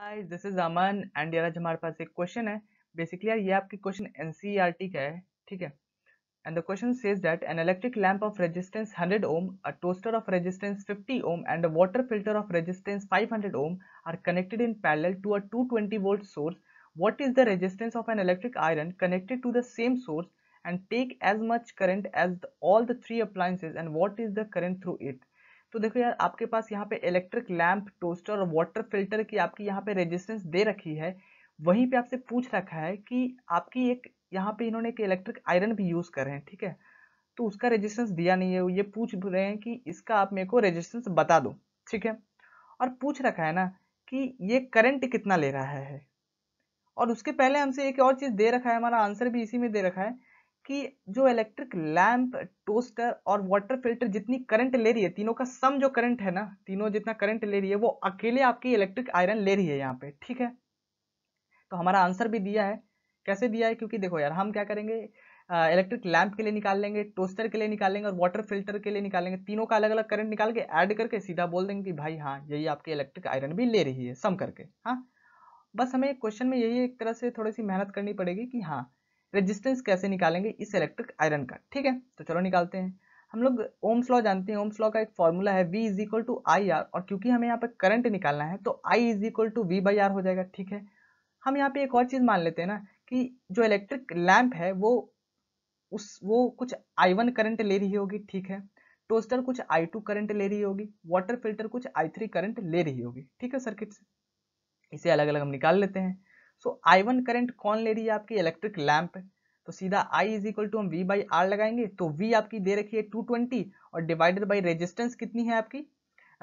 hi this is Aman and यार आज हमारे पास एक क्वेश्चन है बेसिकली यार ये आपकी क्वेश्चन एनसीईआरटी का है ठीक है and the question says that an electric lamp of resistance 100 ohm a toaster of resistance 50 ohm and a water filter of resistance 500 ohm are connected in parallel to a 220 volt source what is the resistance of an electric iron connected to the same source and take as much current as the, all the three appliances and what is the current through it तो देखो यार आपके पास यहाँ पे electric lamp toaster और water filter की आपकी यहाँ पे रेजिस्टेंस दे रखी है वहीं पे आपसे पूछ रखा है कि आपकी एक यहाँ पे इन्होंने एक इलेक्ट्रिक आयरन भी यूज़ कर रहे हैं ठीक है तो उसका रेजिस्टेंस दिया नहीं है ये पूछ रहे हैं कि इसका आप मेरे को रजिस्टेंस बता दो ठीक है और पूछ रखा है ना कि ये करंट कितना ले रहा है और उसके पहले हमसे एक और चीज़ दे रखा है हमारा आंसर भी इसी में दे रखा है कि जो इलेक्ट्रिक लैम्प टोस्टर और वाटर फिल्टर जितनी करंट ले रही है तीनों का सम जो करंट है ना तीनों जितना करंट ले रही है वो अकेले आपकी इलेक्ट्रिक आयरन ले रही है यहाँ पे ठीक है तो हमारा आंसर भी दिया है कैसे दिया है क्योंकि देखो यार हम क्या करेंगे इलेक्ट्रिक लैंप के लिए निकाल लेंगे टोस्टर के लिए निकालेंगे और वाटर फिल्टर के लिए निकालेंगे तीनों का अलग अलग करंट निकाल के ऐड करके सीधा बोल देंगे कि भाई हाँ यही आपकी इलेक्ट्रिक आयरन भी ले रही है सम करके हाँ बस हमें क्वेश्चन में यही एक तरह से थोड़ी सी मेहनत करनी पड़ेगी कि हाँ रेजिस्टेंस कैसे निकालेंगे इस इलेक्ट्रिक आयरन का ठीक है तो चलो निकालते हैं हम लोग ओम्स लॉ जानते हैं ओम्स लॉ का एक फॉर्मूला है V is equal to I R और क्योंकि हमें यहाँ पर करंट निकालना है तो I is equal to V by R हो जाएगा ठीक है हम यहाँ पे एक और चीज़ मान लेते हैं ना कि जो इलेक्ट्रिक लैम्प है वो उस वो कुछ आई वन करंट ले रही होगी ठीक है टोस्टर कुछ आई टू करंट ले रही होगी वाटर फिल्टर कुछ आई थ्री करंट ले रही होगी ठीक है सर्किट से इसे अलग अलग हम निकाल लेते हैं सो आई वन करेंट कौन ले रही है आपकी इलेक्ट्रिक लैम्प तो सीधा आई इज इक्वल टू हम वी बाई आर लगाएंगे तो वी आपकी दे रखी है 220 और डिवाइडेड बाई रेजिस्टेंस कितनी है आपकी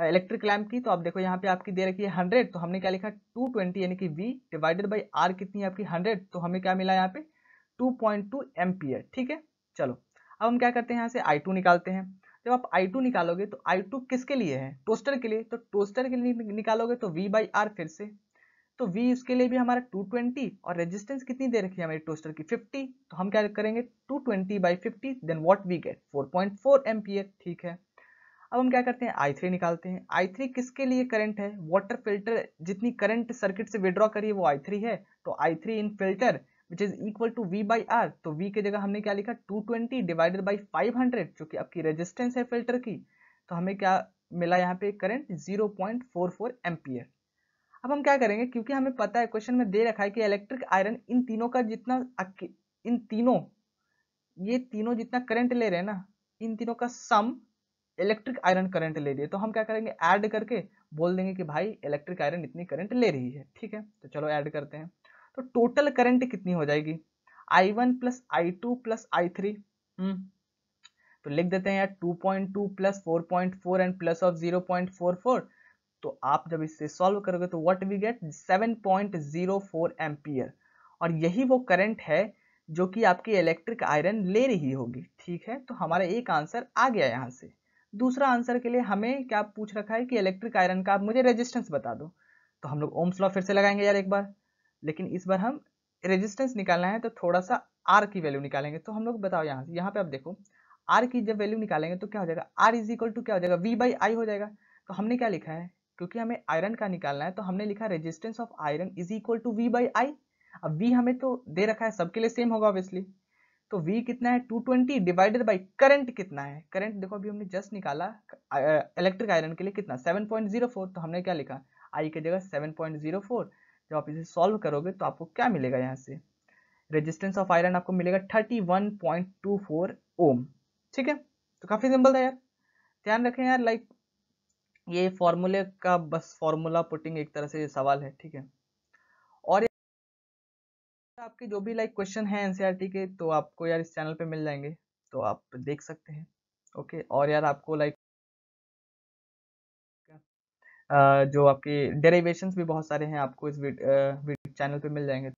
इलेक्ट्रिक uh, लैम्प की तो आप देखो यहाँ पे आपकी दे रखी है 100 तो हमने क्या लिखा 220 यानी कि वी डिवाइडेड बाई आर कितनी है आपकी 100 तो हमें क्या मिला यहाँ पे 2.2 पॉइंट ठीक है चलो अब हम क्या करते हैं यहाँ से टू निकालते हैं जब आप टू निकालोगे तो टू किसके लिए है टोस्टर के लिए तो टोस्टर के लिए निकालोगे तो वी बाई आर फिर से तो V इसके लिए भी हमारा 220 और रेजिस्टेंस कितनी दे रखी है हमारी टोस्टर की 50 तो हम क्या करेंगे 220 twenty by fifty then what we get 4.4 point ठीक है अब हम क्या करते हैं I3 निकालते हैं I3 किसके लिए करंट है वाटर फिल्टर जितनी करंट सर्किट से विड्रॉ करी है वो I3 है तो I3 in filter which is equal to V by R तो वी की जगह हमने क्या लिखा 220 ट्वेंटी डिवाइडेड बाई फाइव जो कि आपकी रेजिस्टेंस है फिल्टर की तो हमें क्या मिला यहाँ पे करंट 0.44 पॉइंट अब हम क्या करेंगे क्योंकि हमें पता है क्वेश्चन में दे रखा है कि इलेक्ट्रिक आयरन इन तीनों का जितना इन तीनों ये तीनों जितना करंट ले रहे हैं ना इन तीनों का सम इलेक्ट्रिक आयरन करंट ले रही है तो हम क्या करेंगे ऐड करके बोल देंगे कि भाई इलेक्ट्रिक आयरन इतनी करंट ले रही है ठीक है तो चलो ऐड करते हैं तो टोटल करंट कितनी हो जाएगी I one plus I two plus I three तो लिख देते हैं यार two point two plus four point four and plus of zero point four four तो आप जब इसे सॉल्व करोगे तो व्हाट वी गेट 7.04 पॉइंट और यही वो करंट है जो कि आपकी इलेक्ट्रिक आयरन ले रही होगी ठीक है तो हमारा एक आंसर आ गया यहाँ से दूसरा आंसर के लिए हमें क्या पूछ रखा है कि इलेक्ट्रिक आयरन का मुझे रेजिस्टेंस बता दो तो हम लोग ओम्स लॉ फिर से लगाएंगे यार एक बार लेकिन इस बार हम रेजिस्टेंस निकालना है तो थोड़ा सा आर की वैल्यू निकालेंगे तो हम लोग बताओ यहाँ से यहाँ पे आप देखो आर की जब वैल्यू निकालेंगे तो क्या हो जाएगा आर इज इक्वल टू क्या हो जाएगा वी बाई आई हो जाएगा तो हमने क्या लिखा है क्योंकि हमें आयरन का निकालना है तो हमने लिखा resistance of iron is equal to V by I अब वी हमें तो दे रखा है सबके लिए सेम होगा ऑब्वियसली तो वी कितना है 220 डिवाइडेड बाई करंट कितना है करंट देखो अभी हमने जस्ट निकाला इलेक्ट्रिक आयरन के लिए कितना 7.04 तो हमने क्या लिखा आई की जगह 7.04 जब आप इसे सॉल्व करोगे तो आपको क्या मिलेगा यहाँ से रेजिस्टेंस ऑफ आयरन आपको मिलेगा 31.24 ओम ठीक है तो काफी सिंपल था यार ध्यान रखें यार लाइक ये फॉर्मूले का बस फॉर्मूला पुटिंग एक तरह से ये सवाल है ठीक है और आपके जो भी लाइक क्वेश्चन है एनसीईआरटी के तो आपको यार इस चैनल पे मिल जाएंगे तो आप देख सकते हैं ओके और यार आपको लाइक जो आपके डेरिवेशंस भी बहुत सारे हैं आपको इस वीडियो चैनल पे मिल जाएंगे